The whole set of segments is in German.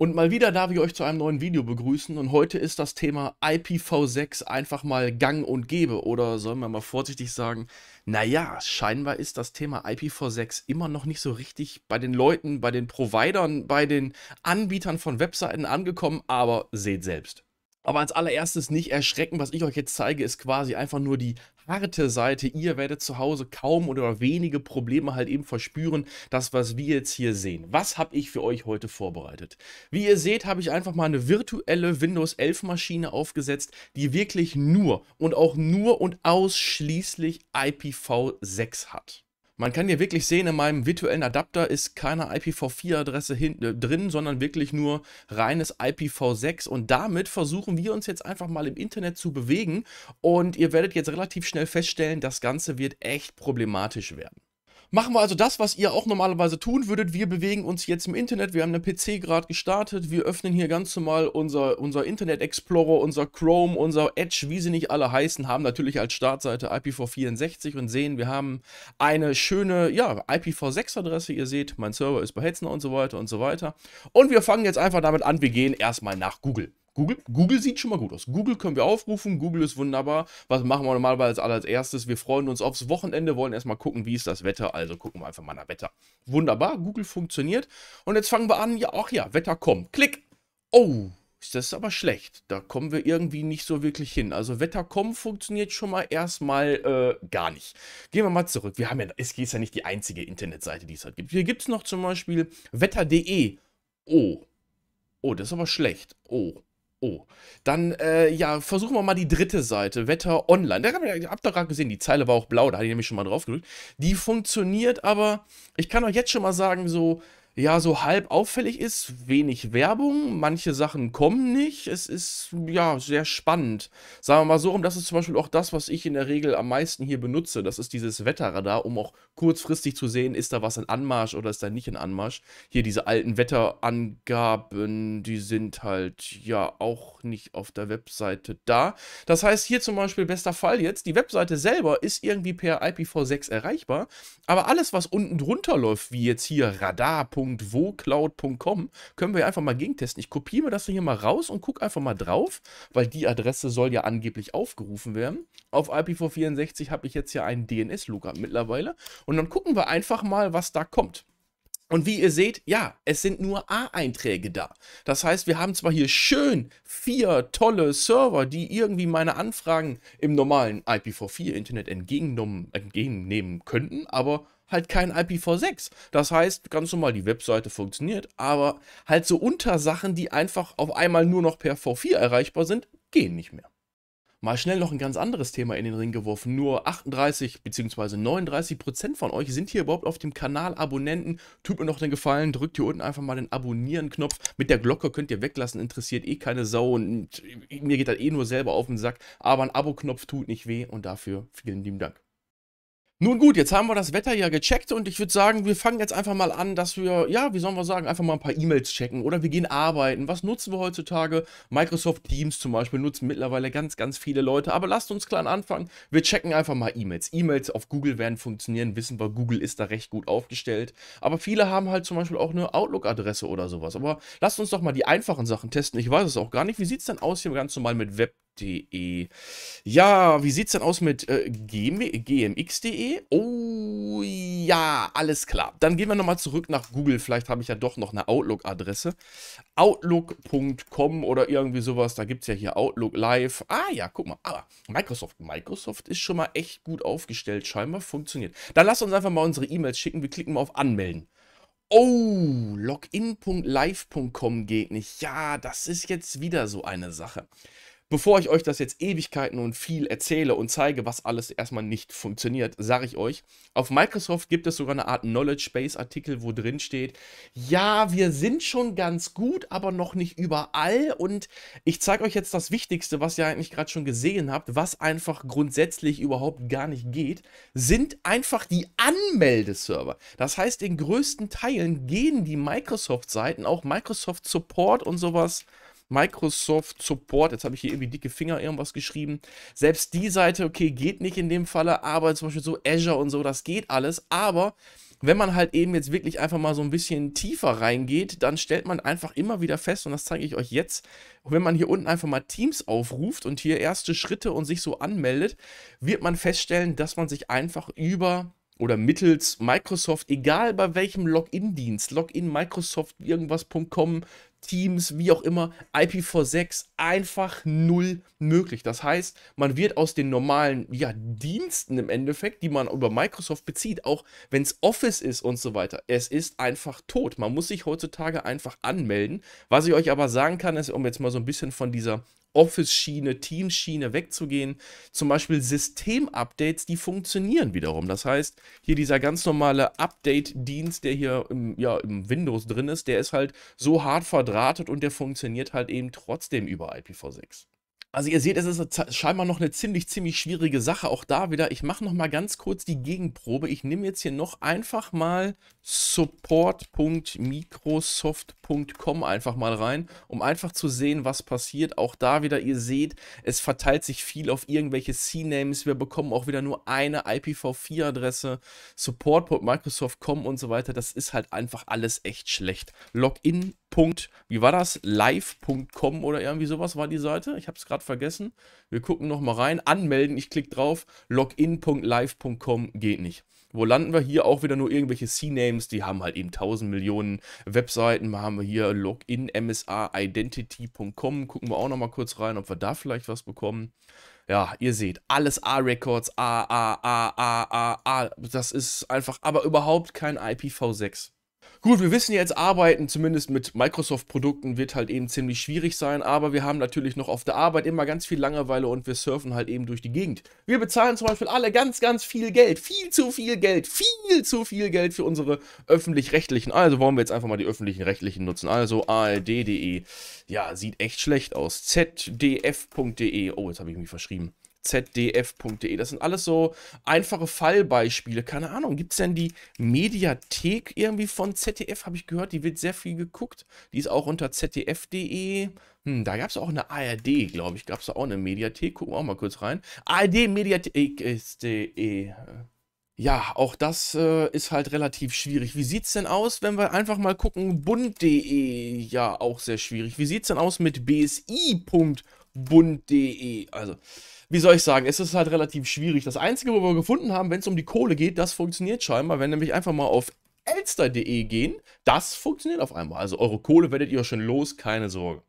Und mal wieder darf ich euch zu einem neuen Video begrüßen und heute ist das Thema IPv6 einfach mal gang und gäbe oder sollen wir mal vorsichtig sagen, naja, scheinbar ist das Thema IPv6 immer noch nicht so richtig bei den Leuten, bei den Providern, bei den Anbietern von Webseiten angekommen, aber seht selbst. Aber als allererstes nicht erschrecken, was ich euch jetzt zeige, ist quasi einfach nur die harte Seite. Ihr werdet zu Hause kaum oder wenige Probleme halt eben verspüren, das, was wir jetzt hier sehen. Was habe ich für euch heute vorbereitet? Wie ihr seht, habe ich einfach mal eine virtuelle Windows 11 Maschine aufgesetzt, die wirklich nur und auch nur und ausschließlich IPv6 hat. Man kann hier wirklich sehen, in meinem virtuellen Adapter ist keine IPv4-Adresse äh, drin, sondern wirklich nur reines IPv6. Und damit versuchen wir uns jetzt einfach mal im Internet zu bewegen. Und ihr werdet jetzt relativ schnell feststellen, das Ganze wird echt problematisch werden. Machen wir also das, was ihr auch normalerweise tun würdet. Wir bewegen uns jetzt im Internet. Wir haben einen PC gerade gestartet. Wir öffnen hier ganz normal unser, unser Internet Explorer, unser Chrome, unser Edge, wie sie nicht alle heißen, haben natürlich als Startseite IPv64 und sehen, wir haben eine schöne ja, IPv6-Adresse. Ihr seht, mein Server ist bei Hetzner und so weiter und so weiter. Und wir fangen jetzt einfach damit an. Wir gehen erstmal nach Google. Google, Google sieht schon mal gut aus. Google können wir aufrufen, Google ist wunderbar. Was machen wir normalerweise als allererstes? Wir freuen uns aufs Wochenende, wollen erstmal gucken, wie ist das Wetter. Also gucken wir einfach mal nach Wetter. Wunderbar, Google funktioniert. Und jetzt fangen wir an, ja, ach ja, Wetter kommt. Klick. Oh, ist das aber schlecht. Da kommen wir irgendwie nicht so wirklich hin. Also Wettercom funktioniert schon mal erstmal äh, gar nicht. Gehen wir mal zurück. Wir haben ja, es ist ja nicht die einzige Internetseite, die es halt gibt. Hier gibt es noch zum Beispiel wetter.de. Oh. Oh, das ist aber schlecht. Oh. Oh, dann äh, ja, versuchen wir mal die dritte Seite, Wetter Online. Da habt ihr gerade gesehen, die Zeile war auch blau, da hatte ich nämlich schon mal drauf gedrückt. Die funktioniert aber, ich kann euch jetzt schon mal sagen, so ja so halb auffällig ist, wenig Werbung, manche Sachen kommen nicht. Es ist ja sehr spannend. Sagen wir mal so rum, das ist zum Beispiel auch das, was ich in der Regel am meisten hier benutze. Das ist dieses Wetterradar, um auch kurzfristig zu sehen, ist da was in Anmarsch oder ist da nicht in Anmarsch. Hier diese alten Wetterangaben, die sind halt ja auch nicht auf der Webseite da. Das heißt hier zum Beispiel bester Fall jetzt, die Webseite selber ist irgendwie per IPv6 erreichbar, aber alles was unten drunter läuft, wie jetzt hier Radar www.wocloud.com können wir einfach mal gegentesten. Ich kopiere mir das hier mal raus und gucke einfach mal drauf, weil die Adresse soll ja angeblich aufgerufen werden. Auf IPv64 habe ich jetzt ja einen DNS-Lookup mittlerweile. Und dann gucken wir einfach mal, was da kommt. Und wie ihr seht, ja, es sind nur A-Einträge da. Das heißt, wir haben zwar hier schön vier tolle Server, die irgendwie meine Anfragen im normalen IPv4-Internet entgegennehmen könnten, aber halt kein IPv6. Das heißt, ganz normal, die Webseite funktioniert, aber halt so Untersachen, die einfach auf einmal nur noch per V4 erreichbar sind, gehen nicht mehr. Mal schnell noch ein ganz anderes Thema in den Ring geworfen. Nur 38 bzw. 39 Prozent von euch sind hier überhaupt auf dem Kanal Abonnenten. Tut mir noch den Gefallen, drückt hier unten einfach mal den Abonnieren-Knopf. Mit der Glocke könnt ihr weglassen, interessiert eh keine Sau und mir geht das eh nur selber auf den Sack. Aber ein Abo-Knopf tut nicht weh und dafür vielen lieben Dank. Nun gut, jetzt haben wir das Wetter ja gecheckt und ich würde sagen, wir fangen jetzt einfach mal an, dass wir, ja, wie sollen wir sagen, einfach mal ein paar E-Mails checken oder wir gehen arbeiten. Was nutzen wir heutzutage? Microsoft Teams zum Beispiel nutzen mittlerweile ganz, ganz viele Leute. Aber lasst uns klein anfangen. Wir checken einfach mal E-Mails. E-Mails auf Google werden funktionieren, wissen wir, Google ist da recht gut aufgestellt. Aber viele haben halt zum Beispiel auch eine Outlook-Adresse oder sowas. Aber lasst uns doch mal die einfachen Sachen testen. Ich weiß es auch gar nicht. Wie sieht es denn aus hier ganz normal mit Web? GMX.de. Ja, wie sieht's denn aus mit äh, GMX.de? Oh ja, alles klar. Dann gehen wir nochmal zurück nach Google. Vielleicht habe ich ja doch noch eine Outlook-Adresse. Outlook.com oder irgendwie sowas. Da gibt es ja hier Outlook Live. Ah ja, guck mal. Aber Microsoft. Microsoft ist schon mal echt gut aufgestellt. Scheinbar funktioniert. Dann lass uns einfach mal unsere E-Mails schicken. Wir klicken mal auf Anmelden. Oh, login.live.com geht nicht. Ja, das ist jetzt wieder so eine Sache. Bevor ich euch das jetzt Ewigkeiten und viel erzähle und zeige, was alles erstmal nicht funktioniert, sage ich euch, auf Microsoft gibt es sogar eine Art Knowledge Base Artikel, wo drin steht, ja, wir sind schon ganz gut, aber noch nicht überall und ich zeige euch jetzt das Wichtigste, was ihr eigentlich gerade schon gesehen habt, was einfach grundsätzlich überhaupt gar nicht geht, sind einfach die Anmeldeserver. Das heißt, in größten Teilen gehen die Microsoft-Seiten, auch Microsoft Support und sowas, Microsoft Support, jetzt habe ich hier irgendwie dicke Finger irgendwas geschrieben. Selbst die Seite, okay, geht nicht in dem Falle, aber zum Beispiel so Azure und so, das geht alles. Aber wenn man halt eben jetzt wirklich einfach mal so ein bisschen tiefer reingeht, dann stellt man einfach immer wieder fest, und das zeige ich euch jetzt, wenn man hier unten einfach mal Teams aufruft und hier erste Schritte und sich so anmeldet, wird man feststellen, dass man sich einfach über oder mittels Microsoft, egal bei welchem Login-Dienst, Login Microsoft irgendwas.com, Teams, wie auch immer, IPv6 einfach null möglich. Das heißt, man wird aus den normalen ja, Diensten im Endeffekt, die man über Microsoft bezieht, auch wenn es Office ist und so weiter, es ist einfach tot. Man muss sich heutzutage einfach anmelden. Was ich euch aber sagen kann, ist, um jetzt mal so ein bisschen von dieser Office-Schiene, Teams-Schiene wegzugehen. Zum Beispiel System-Updates, die funktionieren wiederum. Das heißt, hier dieser ganz normale Update-Dienst, der hier im, ja, im Windows drin ist, der ist halt so hart verdrahtet und der funktioniert halt eben trotzdem über IPv6. Also ihr seht, es ist scheinbar noch eine ziemlich, ziemlich schwierige Sache. Auch da wieder, ich mache nochmal ganz kurz die Gegenprobe. Ich nehme jetzt hier noch einfach mal support.microsoft.com einfach mal rein, um einfach zu sehen, was passiert. Auch da wieder, ihr seht, es verteilt sich viel auf irgendwelche C-Names. Wir bekommen auch wieder nur eine IPv4-Adresse, support.microsoft.com und so weiter. Das ist halt einfach alles echt schlecht. Login. wie war das? Live.com oder irgendwie sowas war die Seite. Ich habe es gerade vergessen. Wir gucken nochmal rein. Anmelden, ich klicke drauf. Login.live.com geht nicht. Wo landen wir? Hier auch wieder nur irgendwelche C-Names, die haben halt eben 1000 Millionen Webseiten. Mal haben wir hier Login MSA Identity.com. Gucken wir auch nochmal kurz rein, ob wir da vielleicht was bekommen. Ja, ihr seht, alles A-Records, A, A, A, A, A, A. Das ist einfach, aber überhaupt kein IPv6. Gut, wir wissen jetzt, arbeiten zumindest mit Microsoft-Produkten wird halt eben ziemlich schwierig sein, aber wir haben natürlich noch auf der Arbeit immer ganz viel Langeweile und wir surfen halt eben durch die Gegend. Wir bezahlen zum Beispiel alle ganz, ganz viel Geld, viel zu viel Geld, viel zu viel Geld für unsere öffentlich-rechtlichen. Also wollen wir jetzt einfach mal die öffentlich-rechtlichen nutzen. Also ARD.de, ja, sieht echt schlecht aus. ZDF.de, oh, jetzt habe ich mich verschrieben zdf.de. Das sind alles so einfache Fallbeispiele. Keine Ahnung, gibt es denn die Mediathek irgendwie von ZDF? Habe ich gehört, die wird sehr viel geguckt. Die ist auch unter zdf.de. Hm, da gab es auch eine ARD, glaube ich. Gab es auch eine Mediathek. Gucken wir auch mal kurz rein. ARD Mediathek ist äh, de. Ja, auch das äh, ist halt relativ schwierig. Wie sieht's denn aus, wenn wir einfach mal gucken, bund.de, ja, auch sehr schwierig. Wie sieht's denn aus mit bsi.bund.de? Also, wie soll ich sagen, es ist halt relativ schwierig. Das Einzige, wo wir gefunden haben, wenn es um die Kohle geht, das funktioniert scheinbar, wenn nämlich einfach mal auf elster.de gehen, das funktioniert auf einmal. Also eure Kohle werdet ihr schon los, keine Sorge.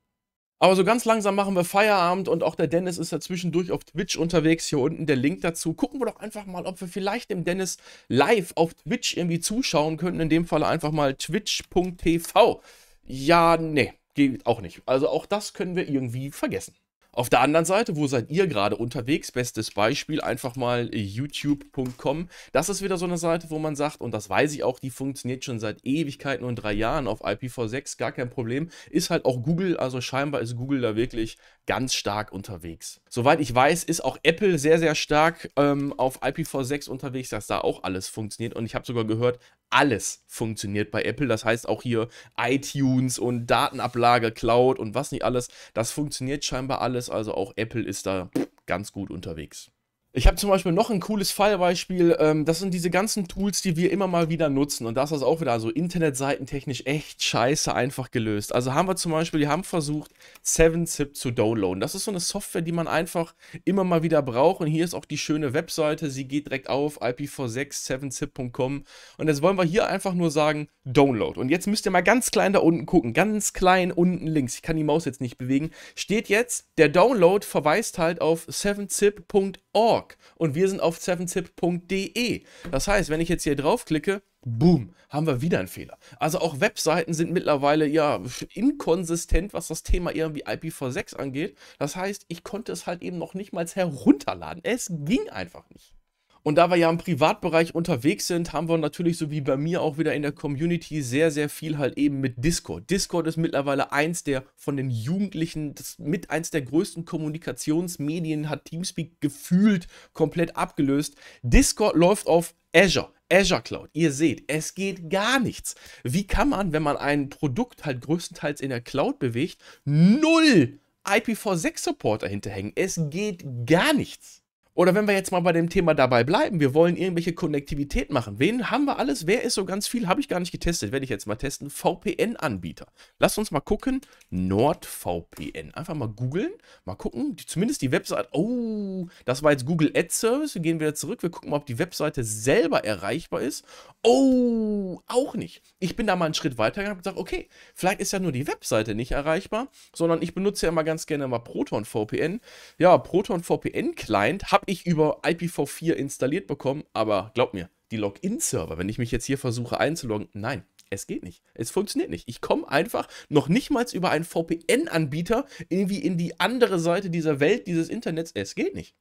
Aber so ganz langsam machen wir Feierabend und auch der Dennis ist ja zwischendurch auf Twitch unterwegs. Hier unten der Link dazu. Gucken wir doch einfach mal, ob wir vielleicht dem Dennis live auf Twitch irgendwie zuschauen könnten. In dem Fall einfach mal twitch.tv. Ja, nee, geht auch nicht. Also auch das können wir irgendwie vergessen. Auf der anderen Seite, wo seid ihr gerade unterwegs? Bestes Beispiel, einfach mal äh, youtube.com. Das ist wieder so eine Seite, wo man sagt, und das weiß ich auch, die funktioniert schon seit Ewigkeiten und drei Jahren auf IPv6, gar kein Problem. Ist halt auch Google, also scheinbar ist Google da wirklich ganz stark unterwegs. Soweit ich weiß, ist auch Apple sehr, sehr stark ähm, auf IPv6 unterwegs, dass da auch alles funktioniert. Und ich habe sogar gehört, alles funktioniert bei Apple. Das heißt auch hier iTunes und Datenablage, Cloud und was nicht alles. Das funktioniert scheinbar alles. Also auch Apple ist da ganz gut unterwegs. Ich habe zum Beispiel noch ein cooles Fallbeispiel. Ähm, das sind diese ganzen Tools, die wir immer mal wieder nutzen. Und das ist auch wieder also internetseitentechnisch echt scheiße einfach gelöst. Also haben wir zum Beispiel, die haben versucht, 7-Zip zu downloaden. Das ist so eine Software, die man einfach immer mal wieder braucht. Und hier ist auch die schöne Webseite. Sie geht direkt auf ipv6-7zip.com. Und jetzt wollen wir hier einfach nur sagen, download. Und jetzt müsst ihr mal ganz klein da unten gucken. Ganz klein unten links. Ich kann die Maus jetzt nicht bewegen. Steht jetzt, der Download verweist halt auf 7zip.org. York und wir sind auf 7zip.de. Das heißt, wenn ich jetzt hier draufklicke, boom, haben wir wieder einen Fehler. Also auch Webseiten sind mittlerweile ja inkonsistent, was das Thema irgendwie IPv6 angeht. Das heißt, ich konnte es halt eben noch nicht mal herunterladen. Es ging einfach nicht. Und da wir ja im Privatbereich unterwegs sind, haben wir natürlich so wie bei mir auch wieder in der Community sehr, sehr viel halt eben mit Discord. Discord ist mittlerweile eins der von den Jugendlichen, das mit eins der größten Kommunikationsmedien hat Teamspeak gefühlt komplett abgelöst. Discord läuft auf Azure. Azure Cloud. Ihr seht, es geht gar nichts. Wie kann man, wenn man ein Produkt halt größtenteils in der Cloud bewegt, null IPv6 Support dahinter hängen? Es geht gar nichts. Oder wenn wir jetzt mal bei dem Thema dabei bleiben, wir wollen irgendwelche Konnektivität machen. Wen haben wir alles? Wer ist so ganz viel? Habe ich gar nicht getestet, werde ich jetzt mal testen. VPN-Anbieter. Lass uns mal gucken. NordVPN. Einfach mal googeln, mal gucken. Die, zumindest die Webseite. Oh, das war jetzt Google Ad Service. Wir gehen wieder zurück. Wir gucken mal, ob die Webseite selber erreichbar ist. Oh, auch nicht. Ich bin da mal einen Schritt weiter gegangen und gesagt, okay, vielleicht ist ja nur die Webseite nicht erreichbar, sondern ich benutze ja immer ganz gerne mal Proton VPN. Ja, Proton VPN Client habe ich über IPv4 installiert bekommen, aber glaub mir, die Login-Server, wenn ich mich jetzt hier versuche einzuloggen, nein, es geht nicht. Es funktioniert nicht. Ich komme einfach noch nicht mal über einen VPN-Anbieter irgendwie in die andere Seite dieser Welt, dieses Internets. Es geht nicht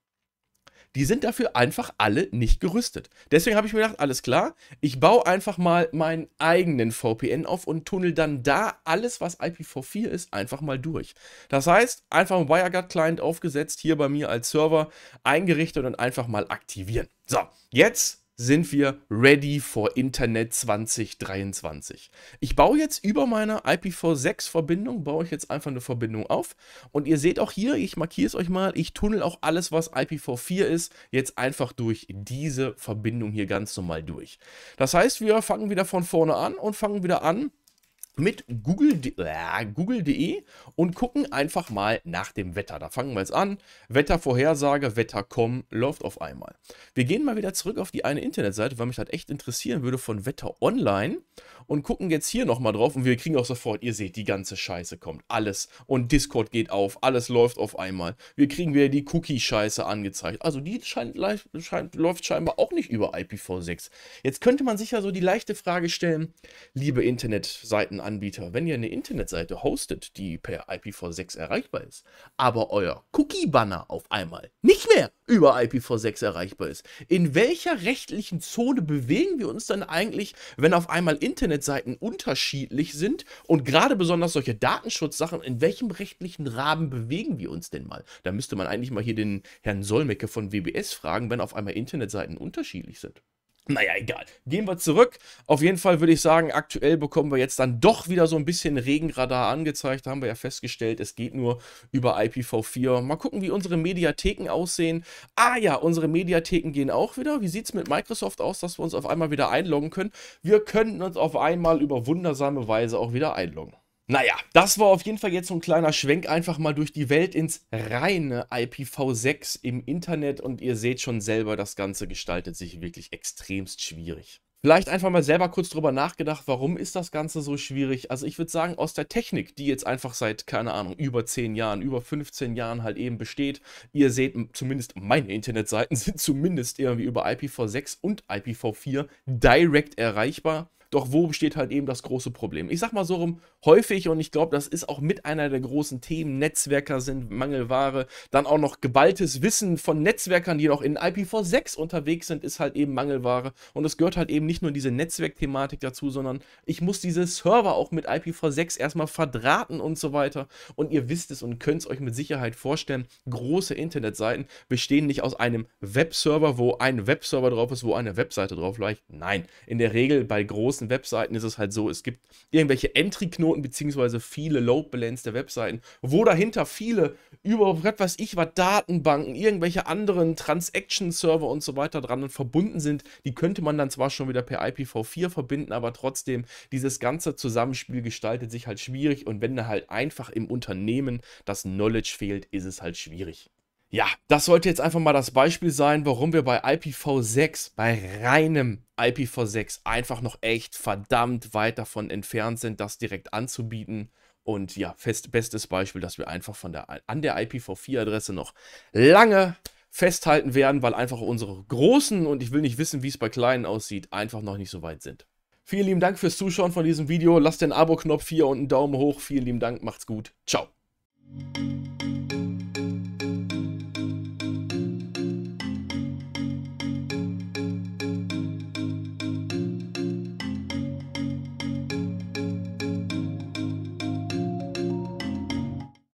die sind dafür einfach alle nicht gerüstet. Deswegen habe ich mir gedacht, alles klar, ich baue einfach mal meinen eigenen VPN auf und tunnel dann da alles, was IPv4 ist, einfach mal durch. Das heißt, einfach einen WireGuard-Client aufgesetzt, hier bei mir als Server eingerichtet und einfach mal aktivieren. So, jetzt sind wir ready for Internet 2023. Ich baue jetzt über meiner IPv6-Verbindung, baue ich jetzt einfach eine Verbindung auf. Und ihr seht auch hier, ich markiere es euch mal, ich tunnel auch alles, was IPv4 ist, jetzt einfach durch diese Verbindung hier ganz normal durch. Das heißt, wir fangen wieder von vorne an und fangen wieder an, mit google.de äh, Google e und gucken einfach mal nach dem Wetter. Da fangen wir jetzt an. Wettervorhersage, Wetter.com läuft auf einmal. Wir gehen mal wieder zurück auf die eine Internetseite, weil mich das echt interessieren würde von Wetter Online und gucken jetzt hier nochmal drauf und wir kriegen auch sofort, ihr seht, die ganze Scheiße kommt. Alles und Discord geht auf, alles läuft auf einmal. Wir kriegen wieder die Cookie-Scheiße angezeigt. Also die scheint, scheint, läuft scheinbar auch nicht über IPv6. Jetzt könnte man sich ja so die leichte Frage stellen, liebe Internetseiten Anbieter, wenn ihr eine Internetseite hostet, die per IPv6 erreichbar ist, aber euer Cookie-Banner auf einmal nicht mehr über IPv6 erreichbar ist, in welcher rechtlichen Zone bewegen wir uns dann eigentlich, wenn auf einmal Internetseiten unterschiedlich sind und gerade besonders solche Datenschutzsachen, in welchem rechtlichen Rahmen bewegen wir uns denn mal? Da müsste man eigentlich mal hier den Herrn Solmecke von WBS fragen, wenn auf einmal Internetseiten unterschiedlich sind. Naja, egal. Gehen wir zurück. Auf jeden Fall würde ich sagen, aktuell bekommen wir jetzt dann doch wieder so ein bisschen Regenradar angezeigt. Da haben wir ja festgestellt, es geht nur über IPv4. Mal gucken, wie unsere Mediatheken aussehen. Ah ja, unsere Mediatheken gehen auch wieder. Wie sieht es mit Microsoft aus, dass wir uns auf einmal wieder einloggen können? Wir könnten uns auf einmal über wundersame Weise auch wieder einloggen. Naja, das war auf jeden Fall jetzt so ein kleiner Schwenk einfach mal durch die Welt ins reine IPv6 im Internet und ihr seht schon selber, das Ganze gestaltet sich wirklich extremst schwierig. Vielleicht einfach mal selber kurz drüber nachgedacht, warum ist das Ganze so schwierig? Also ich würde sagen, aus der Technik, die jetzt einfach seit, keine Ahnung, über 10 Jahren, über 15 Jahren halt eben besteht. Ihr seht, zumindest meine Internetseiten sind zumindest irgendwie über IPv6 und IPv4 direkt erreichbar. Doch wo besteht halt eben das große Problem? Ich sag mal so rum, häufig, und ich glaube, das ist auch mit einer der großen Themen, Netzwerker sind Mangelware, dann auch noch geballtes Wissen von Netzwerkern, die noch in IPv6 unterwegs sind, ist halt eben Mangelware. Und es gehört halt eben nicht nur diese Netzwerkthematik dazu, sondern ich muss diese Server auch mit IPv6 erstmal verdrahten und so weiter. Und ihr wisst es und könnt es euch mit Sicherheit vorstellen, große Internetseiten bestehen nicht aus einem Webserver, wo ein Webserver drauf ist, wo eine Webseite drauf liegt. Nein, in der Regel bei großen großen Webseiten ist es halt so, es gibt irgendwelche Entry-Knoten beziehungsweise viele Load-Balance der Webseiten, wo dahinter viele über Gott weiß ich was, Datenbanken, irgendwelche anderen Transaction-Server und so weiter dran und verbunden sind. Die könnte man dann zwar schon wieder per IPv4 verbinden, aber trotzdem, dieses ganze Zusammenspiel gestaltet sich halt schwierig und wenn da halt einfach im Unternehmen das Knowledge fehlt, ist es halt schwierig. Ja, das sollte jetzt einfach mal das Beispiel sein, warum wir bei IPv6, bei reinem IPv6 einfach noch echt verdammt weit davon entfernt sind, das direkt anzubieten. Und ja, fest, bestes Beispiel, dass wir einfach von der, an der IPv4-Adresse noch lange festhalten werden, weil einfach unsere großen, und ich will nicht wissen, wie es bei kleinen aussieht, einfach noch nicht so weit sind. Vielen lieben Dank fürs Zuschauen von diesem Video. Lasst den Abo-Knopf hier und einen Daumen hoch. Vielen lieben Dank, macht's gut. Ciao.